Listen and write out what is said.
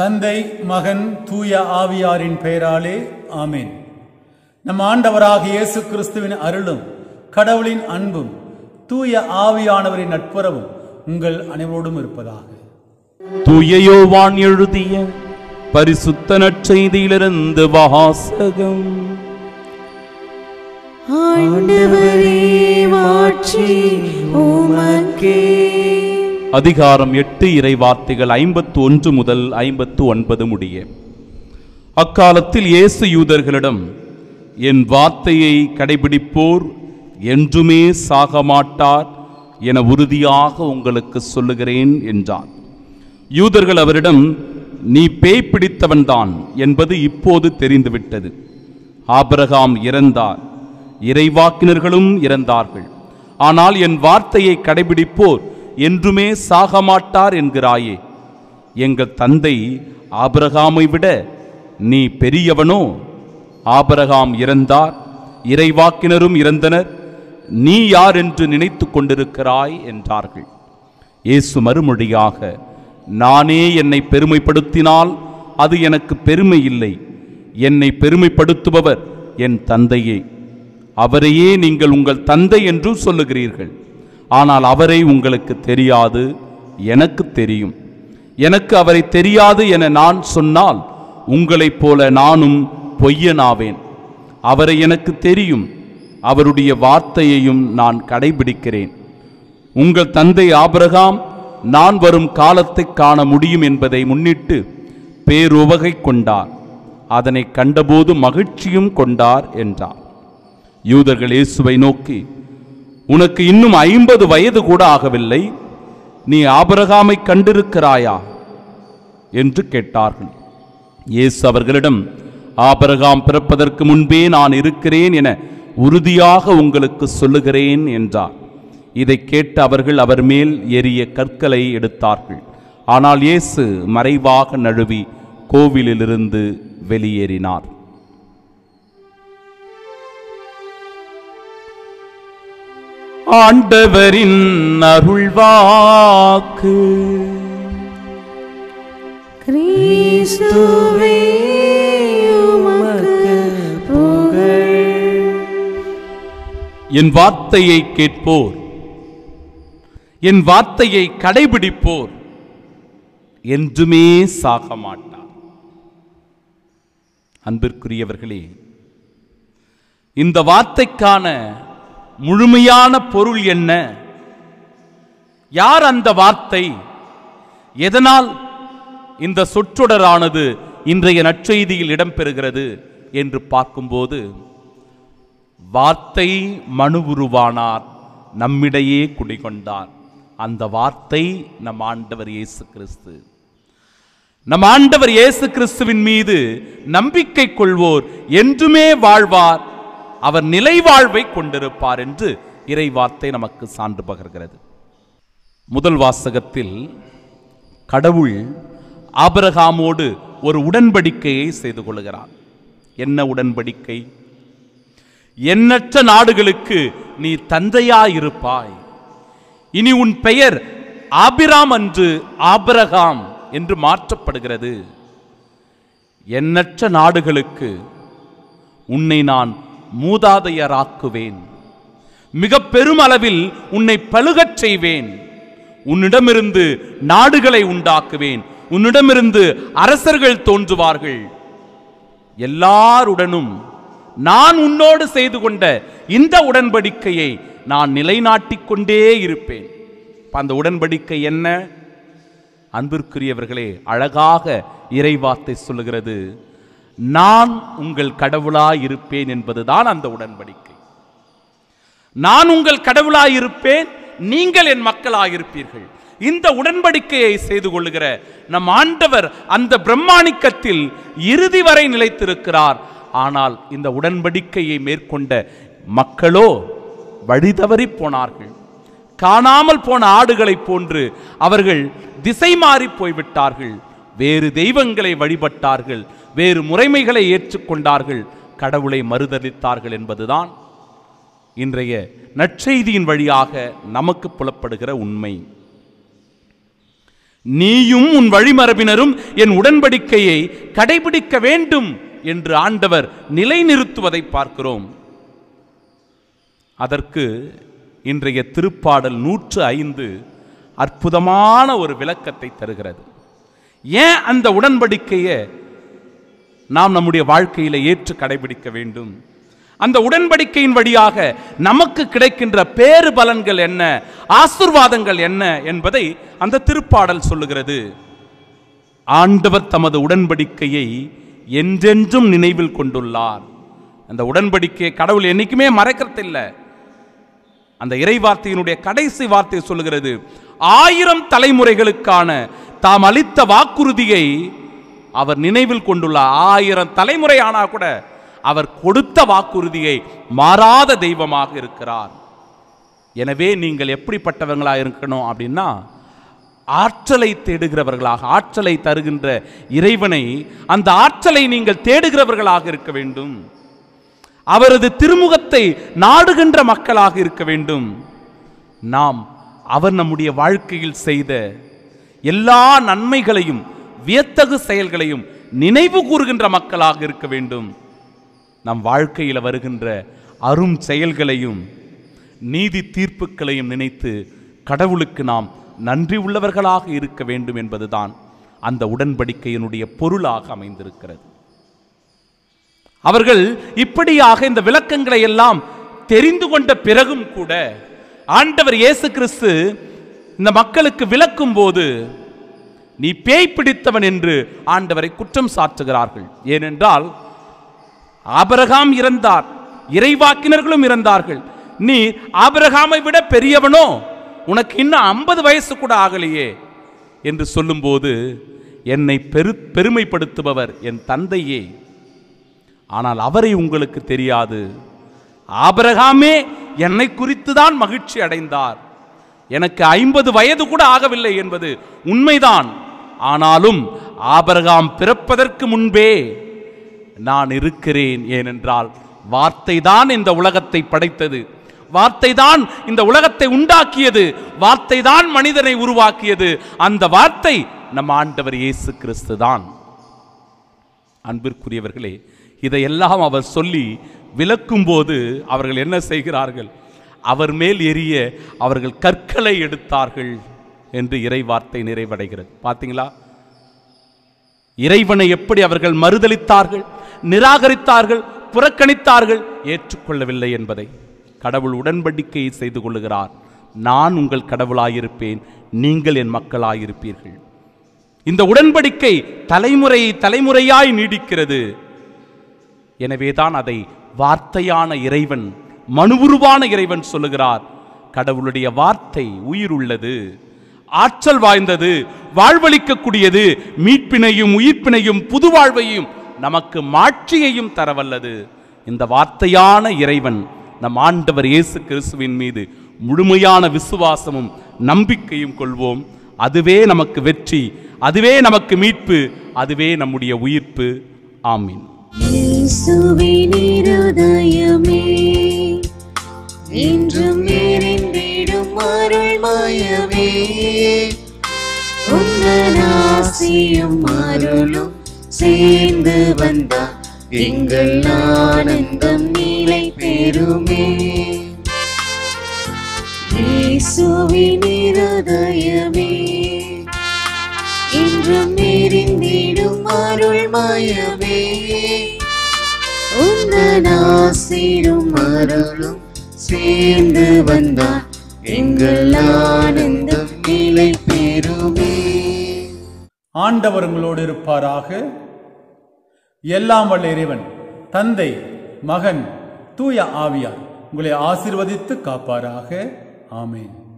தந்தை மகன் தூய ஆவியாரின் பெயராலே ஆமேன் நம் ஆண்டவராக இயேசு கிறிஸ்துவின் அருளும் கடவுளின் அன்பும் தூய ஆவியானவரின் நட்புறவும் உங்கள் அனைவரோடும் இருப்பதாக வான் எழுதிய பரிசுத்த நற்செய்தியிலிருந்து வாசகம் ஆண்டவரே மாற்றி உமக்கே அதிகாரம் எட்டு இறை வார்த்தைகள் ஐம்பத்து ஒன்று முதல் ஐம்பத்து ஒன்பது முடிய அக்காலத்தில் இயேசு யூதர்களிடம் என் வார்த்தையை கடைபிடிப்போர் என்றுமே சாக மாட்டார் என உறுதியாக உங்களுக்கு சொல்லுகிறேன் என்றார் யூதர்கள் அவரிடம் நீ பேய் பிடித்தவன்தான் என்பது இப்போது தெரிந்துவிட்டது ஆபரகாம் இறந்தார் இறைவாக்கினர்களும் இறந்தார்கள் ஆனால் என் வார்த்தையை கடைபிடிப்போர் என்றுமே சாகமாட்டார் என்கிறாயே எங்கள் தந்தை ஆபரகாமை விட நீ பெரியவனோ ஆபரகாம் இறந்தார் இறைவாக்கினரும் இறந்தனர் நீ யார் என்று நினைத்து கொண்டிருக்கிறாய் என்றார்கள் இயேசு மறுமொழியாக நானே என்னை பெருமைப்படுத்தினால் அது எனக்கு பெருமை இல்லை என்னை பெருமைப்படுத்துபவர் என் தந்தையே அவரையே நீங்கள் உங்கள் தந்தை என்றும் சொல்லுகிறீர்கள் ஆனால் அவரை உங்களுக்கு தெரியாது எனக்கு தெரியும் எனக்கு அவரை தெரியாது என நான் சொன்னால் உங்களைப் போல நானும் பொய்யனாவேன் அவரை எனக்கு தெரியும் அவருடைய வார்த்தையையும் நான் கடைபிடிக்கிறேன் உங்கள் தந்தை ஆபிரகாம் நான் வரும் காலத்தை காண முடியும் என்பதை முன்னிட்டு பேருவகை கொண்டார் அதனை கண்டபோது மகிழ்ச்சியும் கொண்டார் என்றார் யூதர்கள் இயேசுவை நோக்கி உனக்கு இன்னும் ஐம்பது வயது கூட ஆகவில்லை நீ ஆபரகாமை கண்டிருக்கிறாயா என்று கேட்டார்கள் இயேசு அவர்களிடம் ஆபரகாம் பிறப்பதற்கு முன்பே நான் இருக்கிறேன் என உறுதியாக உங்களுக்கு சொல்லுகிறேன் என்றார் இதை கேட்டு அவர்கள் அவர் மேல் எரிய கற்களை எடுத்தார்கள் ஆனால் இயேசு மறைவாக நழுவி கோவிலிலிருந்து வெளியேறினார் ஆண்டவரின் அருள்வாக்கு என் வார்த்தையை கேட்போர் என் வார்த்தையை கடைபிடிப்போர் என்றுமே சாக மாட்டார் அன்பிற்குரியவர்களே இந்த வார்த்தைக்கான முழுமையான பொருள் என்ன யார் அந்த வார்த்தை எதனால் இந்த சொற்றொடரானது இன்றைய நற்செய்தியில் இடம்பெறுகிறது என்று பார்க்கும்போது வார்த்தை மனு உருவானார் நம்மிடையே குடிகொண்டார் அந்த வார்த்தை நம் ஆண்டவர் இயேசு கிறிஸ்து நம் ஆண்டவர் இயேசு கிறிஸ்துவின் மீது நம்பிக்கை கொள்வோர் என்றுமே வாழ்வார் அவர் நிலைவாழ்வை கொண்டிருப்பார் என்று இறைவார்த்தை நமக்கு சான்று பகர்கிறது முதல் வாசகத்தில் கடவுள் ஆபரகாமோடு ஒரு உடன்படிக்கையை செய்து கொள்கிறார் என்ன உடன்படிக்கை எண்ணற்ற நாடுகளுக்கு நீ தந்தையாயிருப்பாய் இனி உன் பெயர் ஆபிராம் அன்று ஆபரகாம் என்று மாற்றப்படுகிறது எண்ணற்ற நாடுகளுக்கு உன்னை நான் மூதாதையராக்குவேன் மிக பெருமளவில் உன்னை பழுகச் செய்வேன் உன்னிடமிருந்து நாடுகளை உண்டாக்குவேன் உன்னிடமிருந்து அரசர்கள் தோன்றுவார்கள் எல்லாருடனும் நான் உன்னோடு செய்து கொண்ட இந்த உடன்படிக்கையை நான் நிலைநாட்டிக் கொண்டே இருப்பேன் அந்த உடன்படிக்கை என்ன அன்பிற்குரியவர்களே அழகாக இறைவார்த்தை சொல்லுகிறது நான் உங்கள் கடவுளாயிருப்பேன் என்பதுதான் அந்த உடன்படிக்கை நான் உங்கள் கடவுளாயிருப்பேன் நீங்கள் என் மக்களாயிருப்பீர்கள் இந்த உடன்படிக்கையை செய்து கொள்ளுகிற நம் ஆண்டவர் அந்த பிரம்மாணிக்கத்தில் இறுதி வரை நிலைத்திருக்கிறார் ஆனால் இந்த உடன்படிக்கையை மேற்கொண்ட மக்களோ வழிதவறி போனார்கள் காணாமல் போன ஆடுகளைப் போன்று அவர்கள் திசை மாறி போய்விட்டார்கள் வேறு தெய்வங்களை வழிபட்டார்கள் வேறு முறைமைகளை ஏற்றுக்கொண்டார்கள் கடவுளை மறுதளித்தார்கள் என்பதுதான் இன்றைய நற்செய்தியின் வழியாக நமக்கு புலப்படுகிற உண்மை நீயும் உன் வழிமரபினரும் என் உடன்படிக்கையை கடைபிடிக்க வேண்டும் என்று ஆண்டவர் நிலைநிறுத்துவதை பார்க்கிறோம் அதற்கு இன்றைய திருப்பாடல் நூற்று ஐந்து அற்புதமான ஒரு விளக்கத்தை தருகிறது ஏன் அந்த உடன்படிக்கையை நாம் நம்முடைய வாழ்க்கையில் ஏற்று கடைபிடிக்க வேண்டும் அந்த உடன்படிக்கையின் வழியாக நமக்கு கிடைக்கின்ற பேறு பலன்கள் என்ன ஆசிர்வாதங்கள் என்ன என்பதை அந்த திருப்பாடல் சொல்லுகிறது ஆண்டவர் தமது உடன்படிக்கையை என்றென்றும் நினைவில் கொண்டுள்ளார் அந்த உடன்படிக்கையை கடவுள் என்றைக்குமே மறைக்கிறதில்லை அந்த இறைவார்த்தையினுடைய கடைசி வார்த்தை சொல்லுகிறது ஆயிரம் தலைமுறைகளுக்கான தாம் அளித்த வாக்குறுதியை அவர் நினைவில் கொண்டுள்ள ஆயிரம் தலைமுறை ஆனா கூட அவர் கொடுத்த வாக்குறுதியை மாறாத தெய்வமாக இருக்கிறார் எனவே நீங்கள் எப்படிப்பட்டவங்களாக இருக்கணும் அப்படின்னா ஆற்றலை தேடுகிறவர்களாக ஆற்றலை தருகின்ற இறைவனை அந்த ஆற்றலை நீங்கள் தேடுகிறவர்களாக இருக்க வேண்டும் அவரது திருமுகத்தை நாடுகின்ற மக்களாக இருக்க வேண்டும் நாம் அவர் நம்முடைய வாழ்க்கையில் செய்த எல்லா நன்மைகளையும் வியத்தகு செயல்களையும் நினைவு கூறுகின்ற மக்களாக இருக்க வேண்டும் நம் வாழ்க்கையில் வருகின்ற அரும் செயல்களையும் நீதி தீர்ப்புகளையும் நினைத்து கடவுளுக்கு நாம் நன்றி உள்ளவர்களாக இருக்க வேண்டும் என்பதுதான் அந்த உடன்படிக்கையினுடைய பொருளாக அமைந்திருக்கிறது அவர்கள் இப்படியாக இந்த விளக்கங்களை எல்லாம் தெரிந்து கொண்ட பிறகும் கூட ஆண்டவர் இயேசு கிறிஸ்து இந்த மக்களுக்கு விளக்கும் போது நீ பேய் பிடித்தவன் என்று ஆண்டவரை குற்றம் சாற்றுகிறார்கள் ஏனென்றால் ஆபரகாம் இறந்தார் இறைவாக்கினர்களும் இறந்தார்கள் நீ ஆபரகாமை விட பெரியவனோ உனக்கு இன்னும் ஐம்பது வயசு கூட ஆகலையே என்று சொல்லும்போது என்னை பெரு பெருமைப்படுத்துபவர் என் தந்தையே ஆனால் அவரை உங்களுக்கு தெரியாது ஆபரகாமே என்னை குறித்து தான் மகிழ்ச்சி அடைந்தார் எனக்கு ஐம்பது வயது கூட ஆகவில்லை என்பது உண்மைதான் ஆனாலும் ஆபரகாம் பிறப்பதற்கு முன்பே நான் இருக்கிறேன் ஏனென்றால் வார்த்தை தான் இந்த உலகத்தை படைத்தது வார்த்தை தான் இந்த உலகத்தை உண்டாக்கியது வார்த்தை தான் மனிதனை உருவாக்கியது அந்த வார்த்தை நம் ஆண்டவர் இயேசு கிறிஸ்து தான் அன்பிற்குரியவர்களே இதையெல்லாம் அவர் சொல்லி விளக்கும் போது அவர்கள் என்ன செய்கிறார்கள் அவர் மேல் எரிய அவர்கள் கற்களை எடுத்தார்கள் என்று இறை வார்த்தை நிறைவடைகிறது பார்த்தீங்களா இறைவனை எப்படி அவர்கள் மறுதளித்தார்கள் நிராகரித்தார்கள் புறக்கணித்தார்கள் ஏற்றுக்கொள்ளவில்லை என்பதை கடவுள் உடன்படிக்கையை செய்து கொள்ளுகிறார் நான் உங்கள் கடவுளாயிருப்பேன் நீங்கள் என் மக்களாயிருப்பீர்கள் இந்த உடன்படிக்கை தலைமுறை தலைமுறையாய் நீடிக்கிறது எனவேதான் அதை வார்த்தையான இறைவன் மனுவுருவான இறைவன் சொல்லுகிறார் கடவுளுடைய வார்த்தை உயிர் உள்ளது ஆற்றல் வாய்ந்தது வாழ்வளிக்கக்கூடியது மீட்பினையும் உயிர்ப்பினையும் புது வாழ்வையும் நமக்கு மாட்சியையும் தரவல்லது இந்த வார்த்தையான இறைவன் நம் ஆண்டவர் இயேசு கிறிஸ்துவின் மீது முழுமையான விசுவாசமும் நம்பிக்கையும் கொள்வோம் அதுவே நமக்கு வெற்றி அதுவே நமக்கு மீட்பு அதுவே நம்முடைய உயிர்ப்பு ஆமீன் என்றும் நிறைந்திடும் அருள் மயமே உங்கள் அருளும் சேர்ந்து வந்தார் எங்கள் ஆனந்தம் நிலை பெறுமே இயேசுவின் அருள் அருளும் சேர்ந்து வந்தா எங்கள் ஆனந்தம் நிலை பெறுமே ஆண்டவர்களோடு இருப்பாராக எல்லாம் வல்ல இறைவன் தந்தை மகன் தூய ஆவியார் உங்களை ஆசிர்வதித்து காப்பாராக ஆமேன்